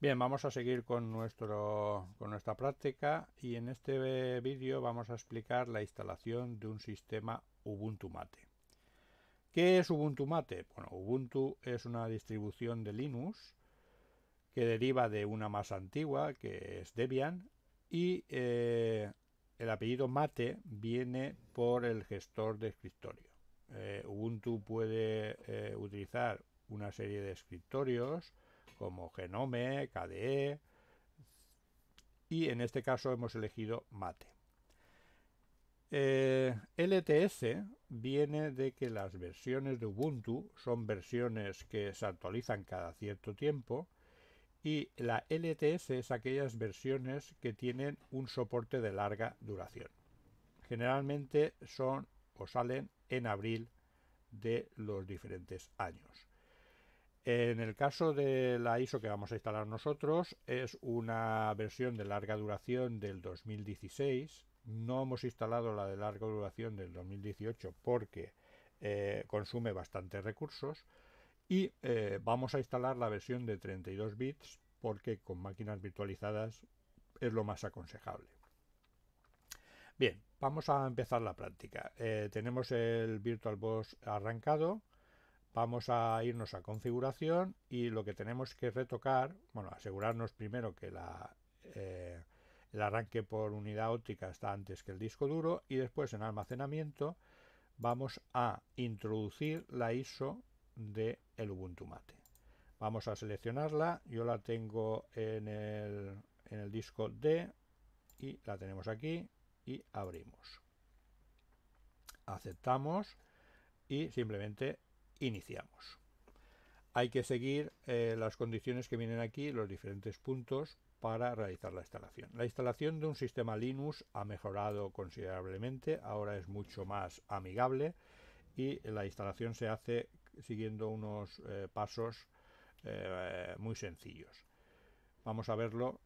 Bien, vamos a seguir con, nuestra práctica y en este vídeo vamos a explicar la instalación de un sistema Ubuntu Mate. ¿Qué es Ubuntu Mate? Bueno, Ubuntu es una distribución de Linux que deriva de una más antigua, que es Debian, y eh, el apellido Mate viene por el gestor de escritorio. Eh, Ubuntu puede eh, utilizar una serie de escritorios, como Genome, KDE y en este caso hemos elegido Mate. Eh, LTS viene de que las versiones de Ubuntu son versiones que se actualizan cada cierto tiempo y la LTS es aquellas versiones que tienen un soporte de larga duración. Generalmente son o salen en abril de los diferentes años. En el caso de la ISO que vamos a instalar nosotros, es una versión de larga duración del 2016. No hemos instalado la de larga duración del 2018 porque eh, consume bastantes recursos. Y eh, vamos a instalar la versión de 32 bits porque con máquinas virtualizadas es lo más aconsejable. Bien, vamos a empezar la práctica. Eh, tenemos el VirtualBox arrancado Vamos a irnos a configuración y lo que tenemos que retocar, bueno, asegurarnos primero que la, eh, el arranque por unidad óptica está antes que el disco duro y después en almacenamiento vamos a introducir la ISO de el Ubuntu Mate. Vamos a seleccionarla, yo la tengo en el, en el disco D y la tenemos aquí y abrimos. Aceptamos y simplemente iniciamos. Hay que seguir eh, las condiciones que vienen aquí, los diferentes puntos para realizar la instalación. La instalación de un sistema Linux ha mejorado considerablemente, ahora es mucho más amigable y la instalación se hace siguiendo unos eh, pasos eh, muy sencillos. Vamos a verlo,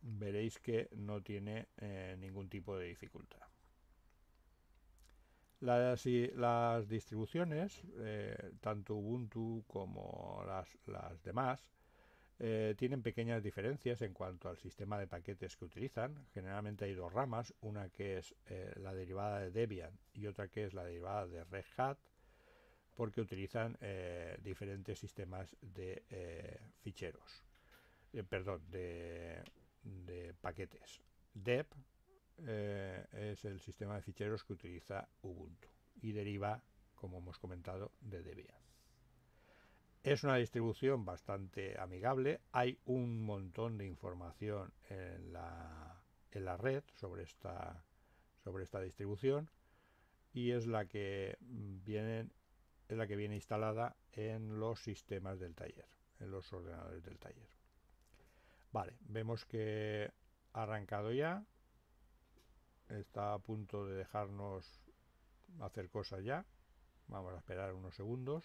veréis que no tiene ningún tipo de dificultad. Las, las distribuciones, eh, tanto Ubuntu como las, demás, eh, tienen pequeñas diferencias en cuanto al sistema de paquetes que utilizan. Generalmente hay dos ramas, una que es eh, la derivada de Debian y otra que es la derivada de Red Hat, porque utilizan diferentes sistemas de ficheros, perdón, de, de paquetes. Deb eh, es el sistema de ficheros que utiliza Ubuntu y deriva, como hemos comentado, de Debian. Es una distribución bastante amigable, hay un montón de información en la, red sobre esta, sobre esta distribución y es la que viene es la que viene instalada en los sistemas del taller, en los ordenadores del taller. Vale, vemos que ha arrancado ya, está a punto de dejarnos hacer cosas ya. Vamos a esperar unos segundos.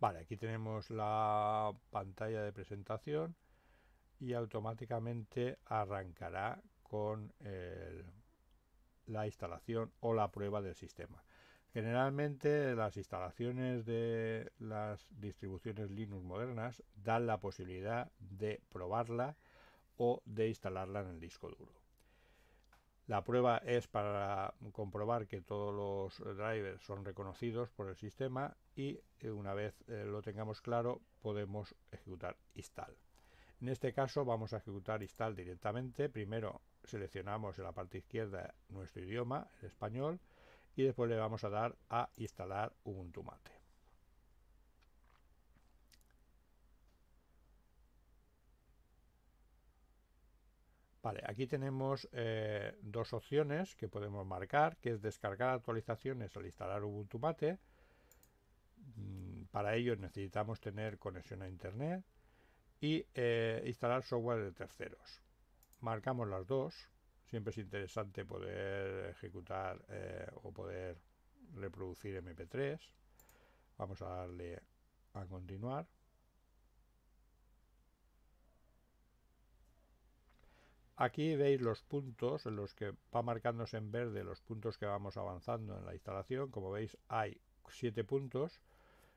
Vale, aquí tenemos la pantalla de presentación y automáticamente arrancará con la instalación o la prueba del sistema. Generalmente las instalaciones de las distribuciones Linux modernas dan la posibilidad de probarla o de instalarla en el disco duro. La prueba es para comprobar que todos los drivers son reconocidos por el sistema y eh, una vez eh, lo tengamos claro podemos ejecutar install. En este caso vamos a ejecutar install directamente. Primero seleccionamos en la parte izquierda nuestro idioma, el español, y después le vamos a dar a instalar Ubuntu Mate. Vale, aquí tenemos eh, dos opciones que podemos marcar, que es descargar actualizaciones al instalar Ubuntu Mate. Mm, para ello necesitamos tener conexión a Internet y eh, instalar software de terceros. Marcamos las dos Siempre es interesante poder ejecutar eh, o poder reproducir MP3. Vamos a darle a continuar. Aquí veis los puntos en los que va marcándose en verde los puntos que vamos avanzando en la instalación. Como veis hay siete puntos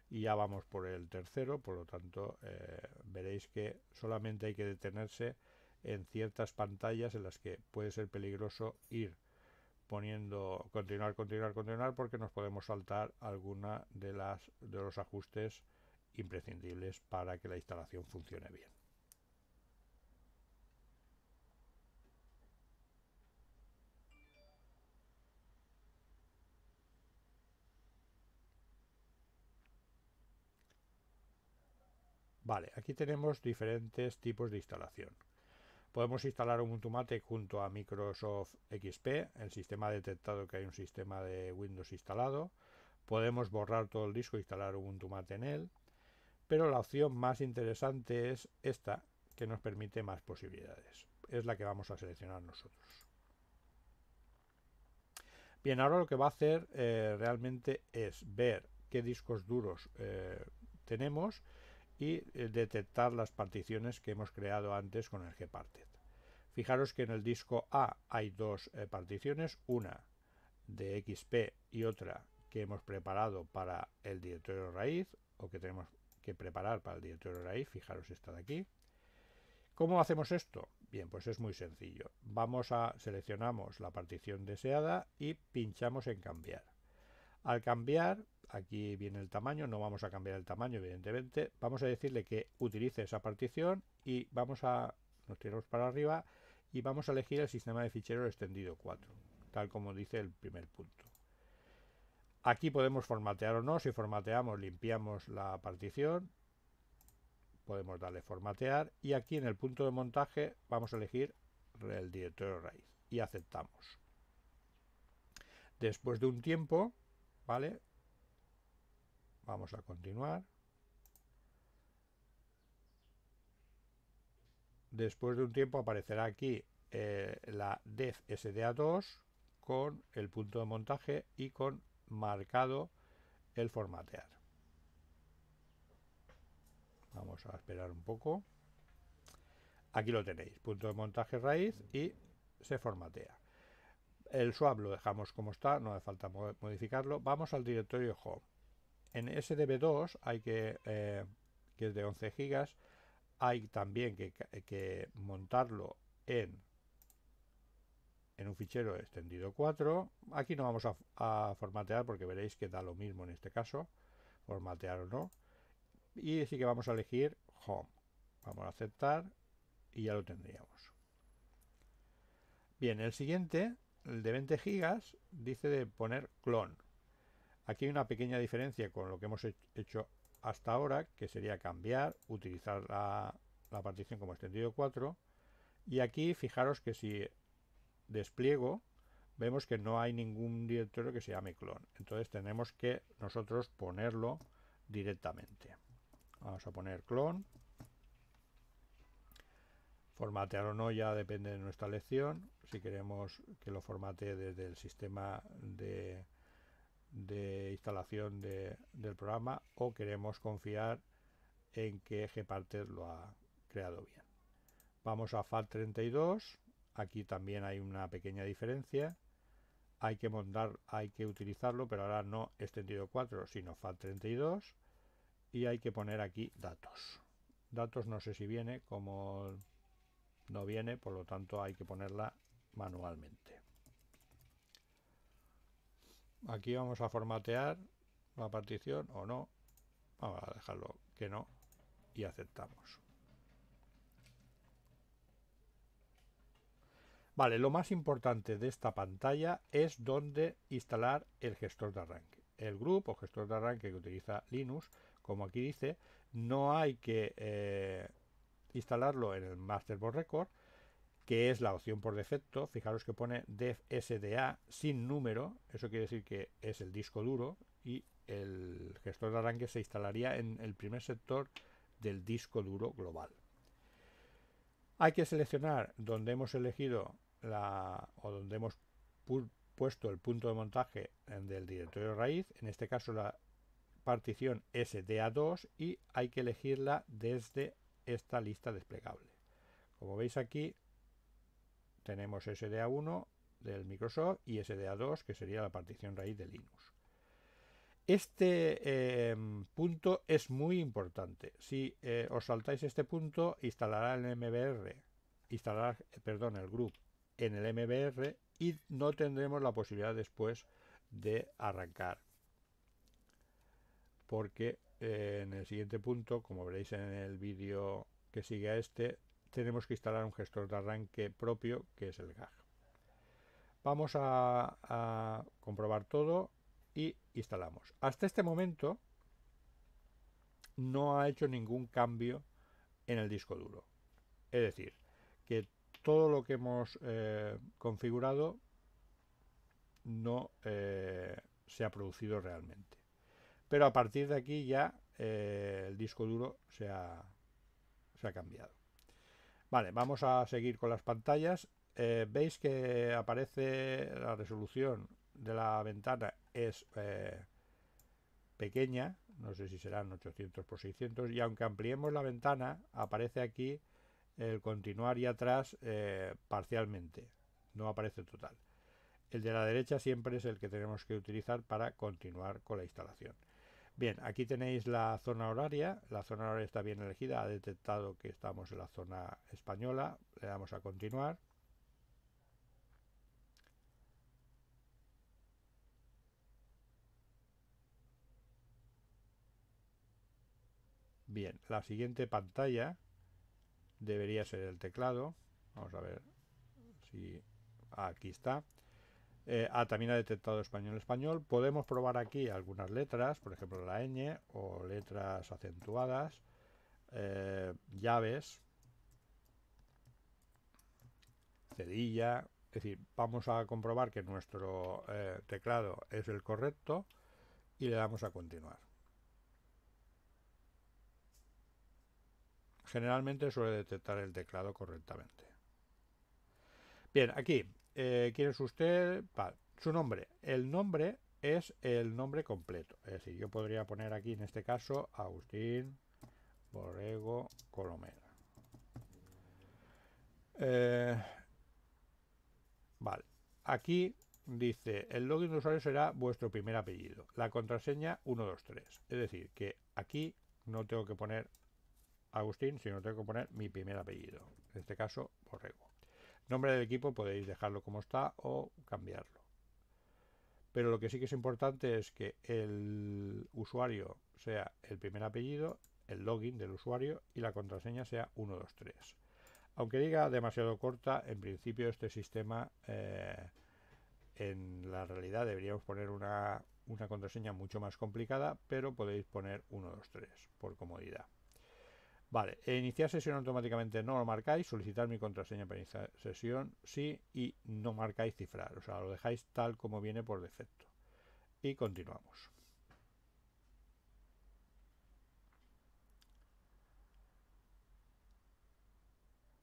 y ya vamos por el tercero, por lo tanto eh, veréis que solamente hay que detenerse en ciertas pantallas en las que puede ser peligroso ir poniendo continuar, continuar, continuar porque nos podemos saltar alguna de las de los ajustes imprescindibles para que la instalación funcione bien. Vale, aquí tenemos diferentes tipos de instalación. Podemos instalar Ubuntu Mate junto a Microsoft XP, el sistema ha detectado que hay un sistema de Windows instalado. Podemos borrar todo el disco e instalar Ubuntu Mate en él. Pero la opción más interesante es esta, que nos permite más posibilidades. Es la que vamos a seleccionar nosotros. Bien, ahora lo que va a hacer eh, realmente es ver qué discos duros eh, tenemos y eh, detectar las particiones que hemos creado antes con el gparted. Fijaros que en el disco A hay dos eh, particiones, una de XP y otra que hemos preparado para el directorio raíz o que tenemos que preparar para el directorio raíz, fijaros esta de aquí. ¿Cómo hacemos esto? Bien, pues es muy sencillo. Vamos a seleccionamos la partición deseada y pinchamos en cambiar. Al cambiar aquí viene el tamaño, no vamos a cambiar el tamaño evidentemente, vamos a decirle que utilice esa partición y vamos a, nos tiramos para arriba y vamos a elegir el sistema de ficheros extendido 4, tal como dice el primer punto. Aquí podemos formatear o no, si formateamos limpiamos la partición, podemos darle formatear y aquí en el punto de montaje vamos a elegir el directorio raíz y aceptamos. Después de un tiempo, ¿vale? Vamos a continuar. Después de un tiempo aparecerá aquí eh, la def SDA2 con el punto de montaje y con marcado el formatear. Vamos a esperar un poco. Aquí lo tenéis, punto de montaje raíz y se formatea. El swap lo dejamos como está, no hace falta modificarlo. Vamos al directorio home. En SDB2 hay que, eh, que es de 11 GB, hay también que, que montarlo en en un fichero extendido 4. Aquí no vamos a, a, formatear porque veréis que da lo mismo en este caso, formatear o no. Y sí que vamos a elegir Home. Vamos a aceptar y ya lo tendríamos. Bien, el siguiente, el de 20 GB, dice de poner clon. Aquí hay una pequeña diferencia con lo que hemos hecho hasta ahora, que sería cambiar, utilizar la, partición como extendido 4. Y aquí fijaros que si despliego, vemos que no hay ningún directorio que se llame clon. Entonces tenemos que nosotros ponerlo directamente. Vamos a poner clon. Formatear o no ya depende de nuestra elección. Si queremos que lo formate desde el sistema de de instalación del programa o queremos confiar en que parte lo ha creado bien. Vamos a FAT32, aquí también hay una pequeña diferencia. Hay que montar, hay que utilizarlo, pero ahora no extendido 4, sino FAT32. Y hay que poner aquí datos. Datos no sé si viene, como no viene, por lo tanto hay que ponerla manualmente. Aquí vamos a formatear la partición o no. Vamos a dejarlo que no y aceptamos. Vale, lo más importante de esta pantalla es dónde instalar el gestor de arranque. El grupo gestor de arranque que utiliza Linux, como aquí dice, no hay que eh, instalarlo en el Masterboard Record, que es la opción por defecto. Fijaros que pone def SDA sin número, eso quiere decir que es el disco duro y el gestor de arranque se instalaría en el primer sector del disco duro global. Hay que seleccionar donde hemos elegido la o donde hemos puesto el punto de montaje del directorio raíz, en este caso la partición SDA2 y hay que elegirla desde esta lista desplegable. Como veis aquí tenemos SDA1 del Microsoft y SDA2, que sería la partición raíz de Linux. Este eh, punto es muy importante. Si eh, os saltáis este punto, instalará el MBR, instalará, perdón, el group en el MBR y no tendremos la posibilidad después de arrancar. Porque eh, en el siguiente punto, como veréis en el vídeo que sigue a este, tenemos que instalar un gestor de arranque propio que es el GAG. Vamos a, comprobar todo y instalamos. Hasta este momento no ha hecho ningún cambio en el disco duro. Es decir, que todo lo que hemos eh, configurado no eh, se ha producido realmente. Pero a partir de aquí ya eh, el disco duro se ha cambiado. Vale, vamos a seguir con las pantallas. Eh, veis que aparece la resolución de la ventana es eh, pequeña, no sé si serán 800 por 600, y aunque ampliemos la ventana, aparece aquí el continuar y atrás eh, parcialmente, no aparece total. El de la derecha siempre es el que tenemos que utilizar para continuar con la instalación. Bien, aquí tenéis la zona horaria, la zona horaria está bien elegida, ha detectado que estamos en la zona española, le damos a continuar. Bien, la siguiente pantalla debería ser el teclado, vamos a ver si aquí está. Eh, ah, también ha detectado español-español. Podemos probar aquí algunas letras, por ejemplo la ñ o letras acentuadas, eh, llaves, cedilla. Es decir, vamos a comprobar que nuestro eh, teclado es el correcto y le damos a continuar. Generalmente suele detectar el teclado correctamente. Bien, aquí eh, ¿quién es usted? su nombre. El nombre es el nombre completo. Es decir, yo podría poner aquí en este caso Agustín Borrego Colomera. Eh, vale. Aquí dice, el login de usuario será vuestro primer apellido. La contraseña 123. Es decir, que aquí no tengo que poner Agustín, sino tengo que poner mi primer apellido. En este caso, Borrego. Nombre del equipo podéis dejarlo como está o cambiarlo. Pero lo que sí que es importante es que el usuario sea el primer apellido, el login del usuario y la contraseña sea 123. Aunque diga demasiado corta, en principio este sistema eh, en la realidad deberíamos poner una, una contraseña mucho más complicada, pero podéis poner 123 por comodidad. Vale, iniciar sesión automáticamente no lo marcáis, solicitar mi contraseña para iniciar sesión sí y no marcáis cifrar, o sea, lo dejáis tal como viene por defecto. Y continuamos.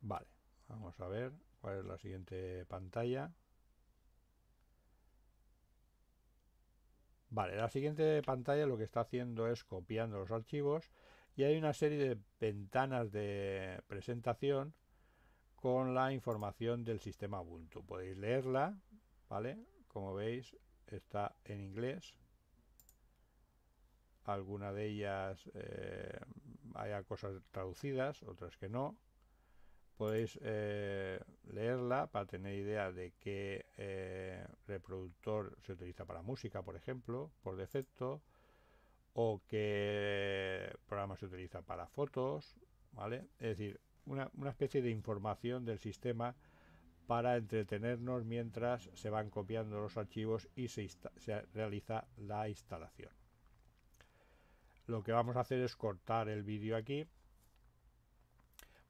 Vale, vamos a ver cuál es la siguiente pantalla. Vale, la siguiente pantalla lo que está haciendo es copiando los archivos y hay una serie de ventanas de presentación con la información del sistema Ubuntu. Podéis leerla, ¿vale? Como veis, está en inglés. Algunas de ellas eh, hay cosas traducidas, otras que no. Podéis eh, leerla para tener idea de qué eh, reproductor se utiliza para música, por ejemplo, por defecto o qué programa se utiliza para fotos, ¿vale? Es decir, una, especie de información del sistema para entretenernos mientras se van copiando los archivos y se, realiza la instalación. Lo que vamos a hacer es cortar el vídeo aquí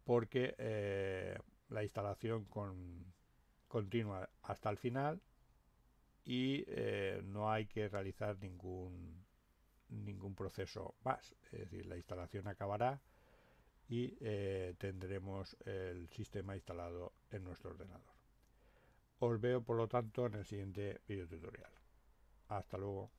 porque eh, la instalación continúa hasta el final y eh, no hay que realizar ningún ningún proceso más. Es decir, la instalación acabará y eh, tendremos el sistema instalado en nuestro ordenador. Os veo por lo tanto en el siguiente video tutorial. Hasta luego.